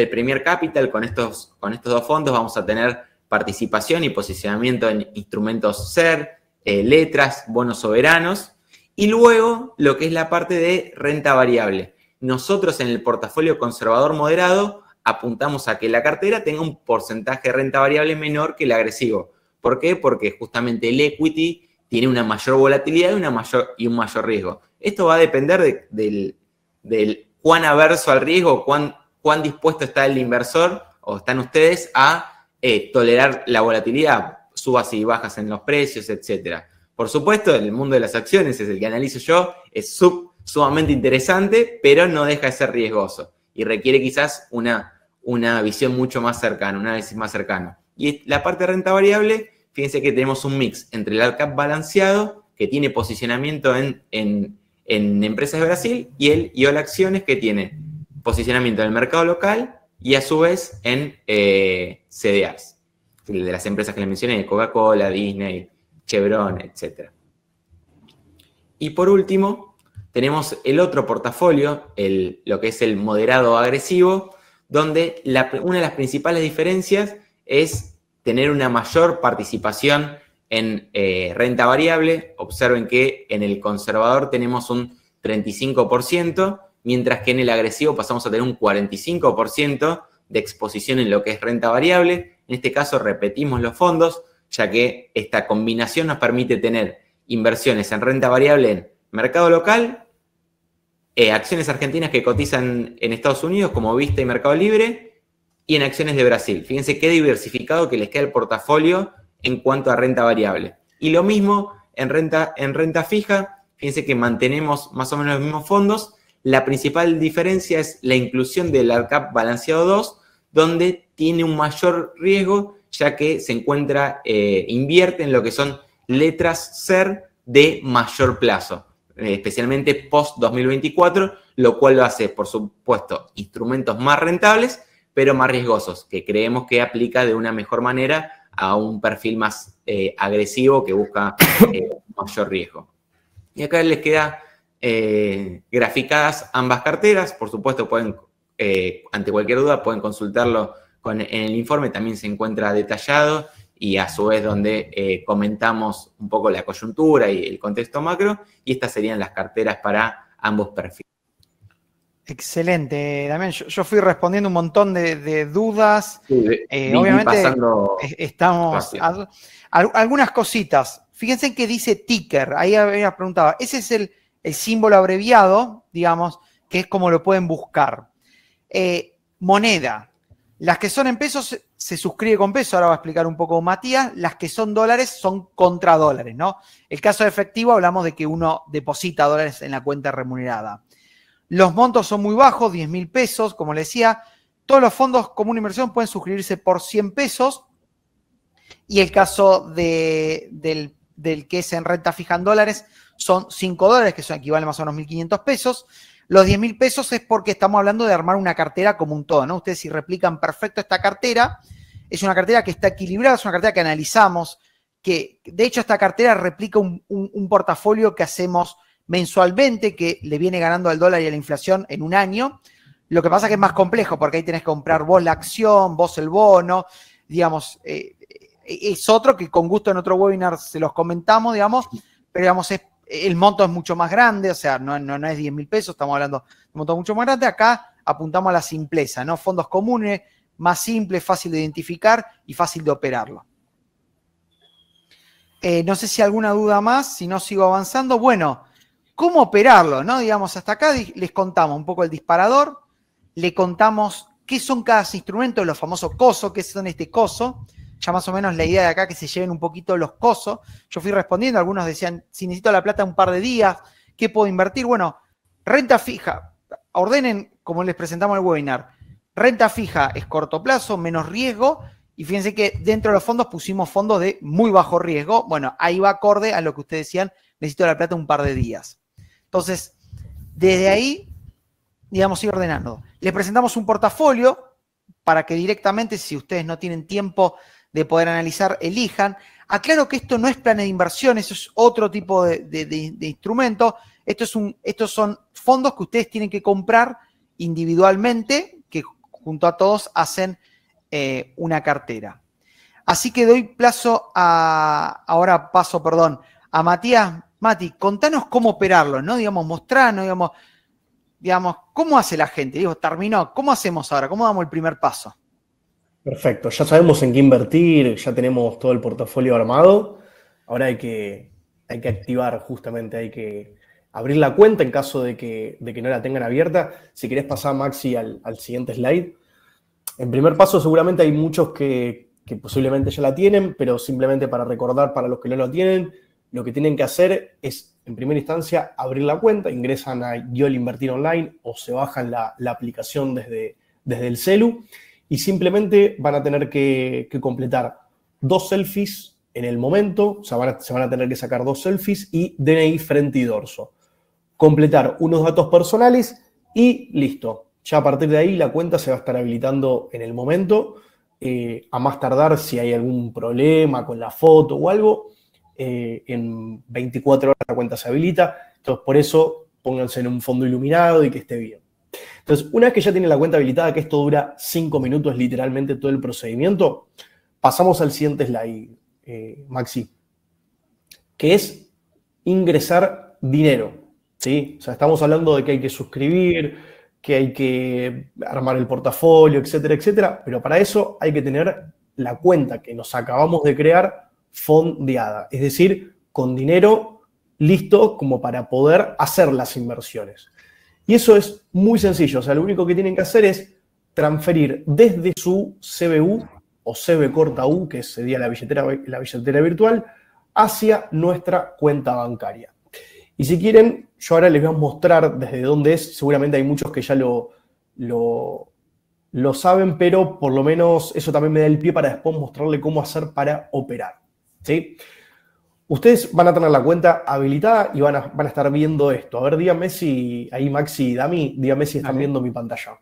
Premier Capital. Con estos, con estos dos fondos vamos a tener participación y posicionamiento en instrumentos SER, eh, letras, bonos soberanos. Y luego lo que es la parte de renta variable. Nosotros en el portafolio conservador moderado apuntamos a que la cartera tenga un porcentaje de renta variable menor que el agresivo. ¿Por qué? Porque justamente el equity tiene una mayor volatilidad y, una mayor, y un mayor riesgo. Esto va a depender del, cuán averso al riesgo, cuán, cuán dispuesto está el inversor o están ustedes a eh, tolerar la volatilidad, subas y bajas en los precios, etcétera. Por supuesto, el mundo de las acciones es el que analizo yo, es sumamente interesante, pero no deja de ser riesgoso y requiere quizás una, una visión mucho más cercana, un análisis más cercano. Y la parte de renta variable, fíjense que tenemos un mix entre el ALCAP balanceado, que tiene posicionamiento en, empresas de Brasil, y el IOL Acciones, que tiene posicionamiento en el mercado local y a su vez en eh, de las empresas que les mencioné, de Coca-Cola, Disney, Chevron, etcétera. Y por último, tenemos el otro portafolio, lo que es el moderado agresivo, donde una de las principales diferencias es tener una mayor participación en eh, renta variable. Observen que en el conservador tenemos un 35%, mientras que en el agresivo pasamos a tener un 45% de exposición en lo que es renta variable. En este caso repetimos los fondos, ya que esta combinación nos permite tener inversiones en renta variable en mercado local, eh, acciones argentinas que cotizan en Estados Unidos como Vista y Mercado Libre, y en acciones de Brasil. Fíjense qué diversificado que les queda el portafolio en cuanto a renta variable. Y lo mismo en renta, en renta fija, fíjense que mantenemos más o menos los mismos fondos. La principal diferencia es la inclusión del ARCAP balanceado 2, donde tiene un mayor riesgo ya que se encuentra, eh, invierte en lo que son letras ser de mayor plazo, eh, especialmente post 2024, lo cual lo hace, por supuesto, instrumentos más rentables, pero más riesgosos, que creemos que aplica de una mejor manera a un perfil más eh, agresivo que busca mayor riesgo. Y acá les queda graficadas ambas carteras, por supuesto pueden, ante cualquier duda pueden consultarlo en el informe también se encuentra detallado y a su vez donde eh, comentamos un poco la coyuntura y el contexto macro, y estas serían las carteras para ambos perfiles. Excelente, también Yo, fui respondiendo un montón de, dudas. Sí, eh, obviamente estamos... algunas cositas. Fíjense en qué dice ticker. Ahí había preguntado. Ese es el, símbolo abreviado, digamos, que es como lo pueden buscar. Eh, moneda. Las que son en pesos se suscribe con peso, ahora va a explicar un poco Matías. Las que son dólares son contra dólares, ¿no? El caso de efectivo hablamos de que uno deposita dólares en la cuenta remunerada. Los montos son muy bajos, 10 mil pesos, como les decía. Todos los fondos como una inversión pueden suscribirse por 100 pesos. Y el caso de, del, que es en renta fija en dólares son 5 dólares, que son equivalentes más o menos 1.500 pesos. Los 10 mil pesos es porque estamos hablando de armar una cartera como un todo, ¿no? Ustedes si replican perfecto esta cartera, es una cartera que está equilibrada, es una cartera que analizamos, que de hecho esta cartera replica un, portafolio que hacemos mensualmente, que le viene ganando al dólar y a la inflación en un año. Lo que pasa es que es más complejo porque ahí tenés que comprar vos la acción, vos el bono, digamos, eh, eh, es otro que con gusto en otro webinar se los comentamos, digamos, pero digamos, es el monto es mucho más grande, o sea, no, es 10 mil pesos, estamos hablando de un monto mucho más grande. Acá apuntamos a la simpleza, ¿no? Fondos comunes, más simple, fácil de identificar y fácil de operarlo. Eh, no sé si alguna duda más, si no sigo avanzando. Bueno, ¿cómo operarlo? ¿no? Digamos, hasta acá les contamos un poco el disparador, le contamos qué son cada instrumento, los famosos COSO, qué son este COSO, ya más o menos la idea de acá que se lleven un poquito los cosos. Yo fui respondiendo, algunos decían, si necesito la plata un par de días, ¿qué puedo invertir? Bueno, renta fija, ordenen como les presentamos el webinar. Renta fija es corto plazo, menos riesgo, y fíjense que dentro de los fondos pusimos fondos de muy bajo riesgo. Bueno, ahí va acorde a lo que ustedes decían, necesito la plata un par de días. Entonces, desde ahí, digamos, ir ordenando. Les presentamos un portafolio para que directamente, si ustedes no tienen tiempo de poder analizar, elijan. Aclaro que esto no es plan de inversión, eso es otro tipo de, instrumento. Esto es un, estos son fondos que ustedes tienen que comprar individualmente, que junto a todos hacen eh, una cartera. Así que doy plazo a, ahora paso, perdón, a Matías. Mati, contanos cómo operarlo, ¿no? Digamos, mostrarnos, digamos, digamos, ¿cómo hace la gente? Digo, terminó, ¿cómo hacemos ahora? ¿Cómo damos el primer paso? Perfecto, ya sabemos en qué invertir, ya tenemos todo el portafolio armado. Ahora hay que, hay que activar justamente, hay que abrir la cuenta en caso de que, no la tengan abierta. Si querés pasar, Maxi, al, siguiente slide. En primer paso, seguramente hay muchos que, posiblemente ya la tienen, pero simplemente para recordar para los que no la tienen, lo que tienen que hacer es, en primera instancia, abrir la cuenta, ingresan a YOL Invertir Online o se bajan la, aplicación desde, desde el celu y simplemente van a tener que, completar dos selfies en el momento, o sea, se van a tener que sacar dos selfies y DNI frente y dorso. Completar unos datos personales y listo. Ya a partir de ahí la cuenta se va a estar habilitando en el momento. Eh, a más tardar si hay algún problema con la foto o algo, eh, en 24 horas la cuenta se habilita. Entonces, por eso pónganse en un fondo iluminado y que esté bien. Entonces, una vez que ya tiene la cuenta habilitada, que esto dura cinco minutos literalmente todo el procedimiento, pasamos al siguiente slide, eh, Maxi, que es ingresar dinero. ¿sí? sea, estamos hablando de que hay que suscribir, que hay que armar el portafolio, etcétera, etcétera, pero para eso hay que tener la cuenta que nos acabamos de crear fondeada, es decir, con dinero listo como para poder hacer las inversiones. Y eso es muy sencillo. O sea, lo único que tienen que hacer es transferir desde su CBU o CB corta U, que sería la billetera, la billetera virtual, hacia nuestra cuenta bancaria. Y si quieren, yo ahora les voy a mostrar desde dónde es. Seguramente hay muchos que ya lo, lo, lo saben, pero por lo menos eso también me da el pie para después mostrarle cómo hacer para operar. ¿Sí? Ustedes van a tener la cuenta habilitada y van a, van a estar viendo esto. A ver, díganme si, ahí Maxi y Dami, díganme si están viendo mi pantalla.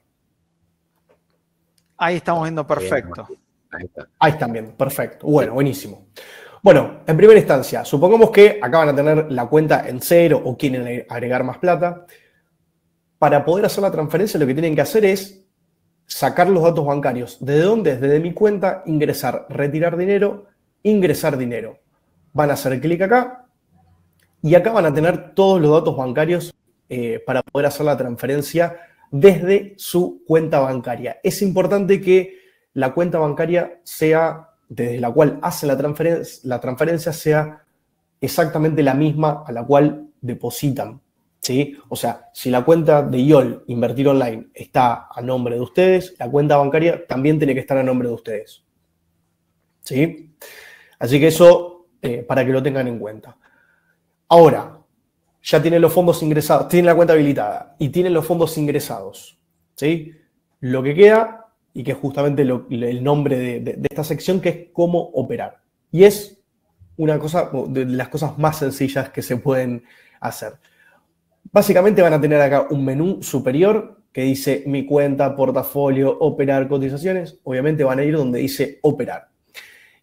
Ahí estamos viendo perfecto. Ahí Ahí están viendo, perfecto. Bueno, buenísimo. Bueno, en primera instancia, supongamos que acaban van a tener la cuenta en cero o quieren agregar más plata. Para poder hacer la transferencia, lo que tienen que hacer es sacar los datos bancarios. ¿De dónde? Desde mi cuenta, ingresar, retirar dinero, ingresar dinero van a hacer clic acá y acá van a tener todos los datos bancarios eh, para poder hacer la transferencia desde su cuenta bancaria. Es importante que la cuenta bancaria sea, desde la cual hace la transferencia, la transferencia sea exactamente la misma a la cual depositan. ¿sí? O sea, si la cuenta de IOL, Invertir Online, está a nombre de ustedes, la cuenta bancaria también tiene que estar a nombre de ustedes. ¿sí? Así que eso eh, para que lo tengan en cuenta. Ahora, ya tienen los fondos ingresados, tienen la cuenta habilitada y tienen los fondos ingresados. ¿sí? Lo que queda, y que es justamente el nombre de, de, esta sección, que es cómo operar. Y es una cosa, de las cosas más sencillas que se pueden hacer. Básicamente van a tener acá un menú superior que dice mi cuenta, portafolio, operar, cotizaciones. Obviamente van a ir donde dice operar.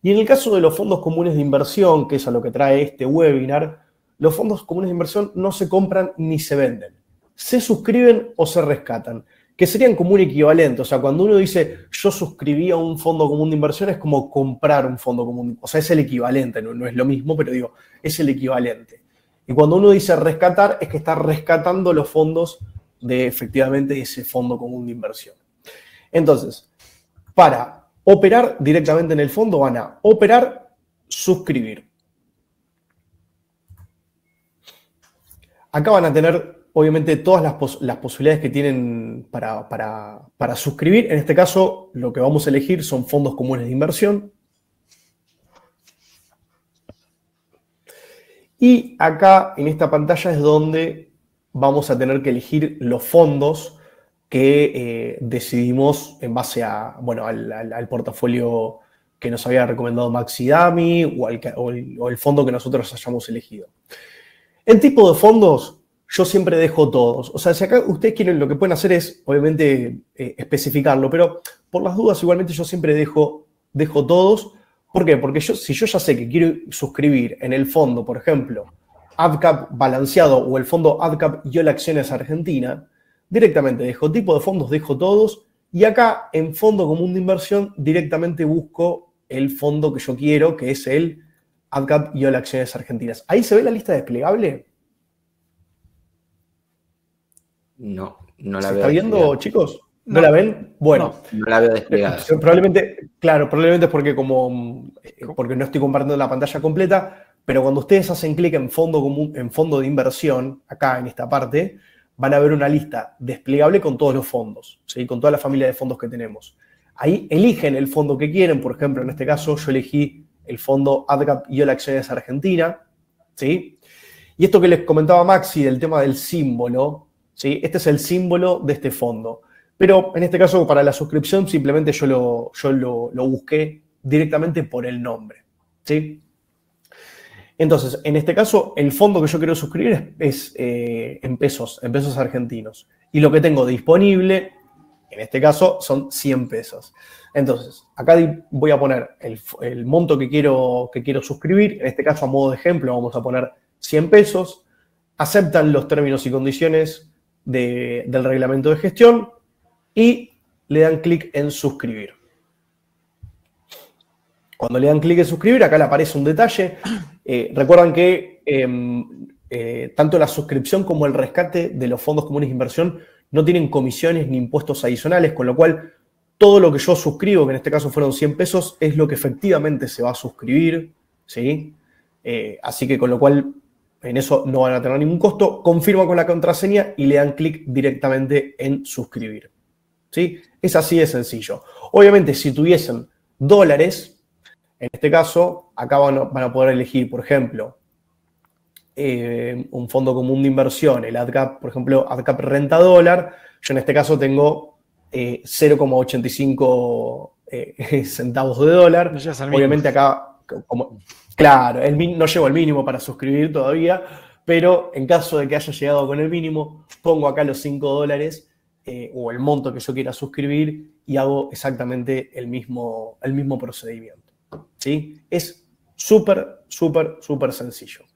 Y en el caso de los fondos comunes de inversión, que es a lo que trae este webinar, los fondos comunes de inversión no se compran ni se venden. Se suscriben o se rescatan, que serían como un equivalente. O sea, cuando uno dice yo suscribí a un fondo común de inversión, es como comprar un fondo común. O sea, es el equivalente, no, no es lo mismo, pero digo, es el equivalente. Y cuando uno dice rescatar, es que está rescatando los fondos de efectivamente ese fondo común de inversión. Entonces, para operar directamente en el fondo, van a operar, suscribir. Acá van a tener, obviamente, todas las, posibilidades que tienen para, para suscribir. En este caso, lo que vamos a elegir son fondos comunes de inversión. Y acá, en esta pantalla, es donde vamos a tener que elegir los fondos que eh, decidimos en base a, bueno, al, portafolio que nos había recomendado Maxi Dami o, el, fondo que nosotros hayamos elegido. El tipo de fondos, yo siempre dejo todos. O sea, si acá ustedes quieren, lo que pueden hacer es, obviamente, eh, especificarlo, pero por las dudas, igualmente yo siempre dejo, dejo todos. ¿Por qué? Porque yo, si yo ya sé que quiero suscribir en el fondo, por ejemplo, AdCap balanceado o el fondo AdCap Yola Acciones Argentina, directamente dejo tipo de fondos, dejo todos. Y acá en fondo común de inversión directamente busco el fondo que yo quiero, que es el AdCap y OLA Acciones Argentinas. ¿Ahí se ve la lista desplegable? No, no la ¿Se ¿Está viendo, chicos? ¿No, la ven? Bueno. No, no la veo desplegada. Eh, probablemente, claro, probablemente es porque, como, eh, porque no estoy compartiendo la pantalla completa, pero cuando ustedes hacen clic en fondo común, en fondo de inversión, acá en esta parte, van a ver una lista desplegable con todos los fondos, ¿sí? con toda la familia de fondos que tenemos. Ahí eligen el fondo que quieren, por ejemplo, en este caso yo elegí el fondo ADCAP y Acciones Argentina, ¿sí? Y esto que les comentaba Maxi del tema del símbolo, ¿sí? Este es el símbolo de este fondo. Pero en este caso, para la suscripción, simplemente yo lo, lo busqué directamente por el nombre, ¿sí? Entonces, en este caso, el fondo que yo quiero suscribir es, eh, en pesos, en pesos argentinos. Y lo que tengo disponible, en este caso, son 100 pesos. Entonces, acá voy a poner el, monto que quiero, que quiero suscribir. En este caso, a modo de ejemplo, vamos a poner 100 pesos. Aceptan los términos y condiciones del reglamento de gestión y le dan clic en suscribir. Cuando le dan clic en suscribir, acá le aparece un detalle eh, recuerdan que em, eh, tanto la suscripción como el rescate de los fondos comunes de inversión no tienen comisiones ni impuestos adicionales, con lo cual todo lo que yo suscribo, que en este caso fueron 100 pesos, es lo que efectivamente se va a suscribir, ¿sí? Eh, así que con lo cual en eso no van a tener ningún costo, Confirma con la contraseña y le dan clic directamente en suscribir. ¿sí? Es así de sencillo. Obviamente si tuviesen dólares, en este caso, acá van a, poder elegir, por ejemplo, eh, un fondo común de inversión, el ADCAP, por ejemplo, ADCAP renta dólar. Yo en este caso tengo 0,85 eh, eh, centavos de dólar. Obviamente acá, claro, no llevo el mínimo para suscribir todavía, pero en caso de que haya llegado con el mínimo, pongo acá los 5 dólares o el monto que yo quiera suscribir y hago exactamente el mismo, el mismo procedimiento. ¿sí? Es súper, súper, súper sencillo.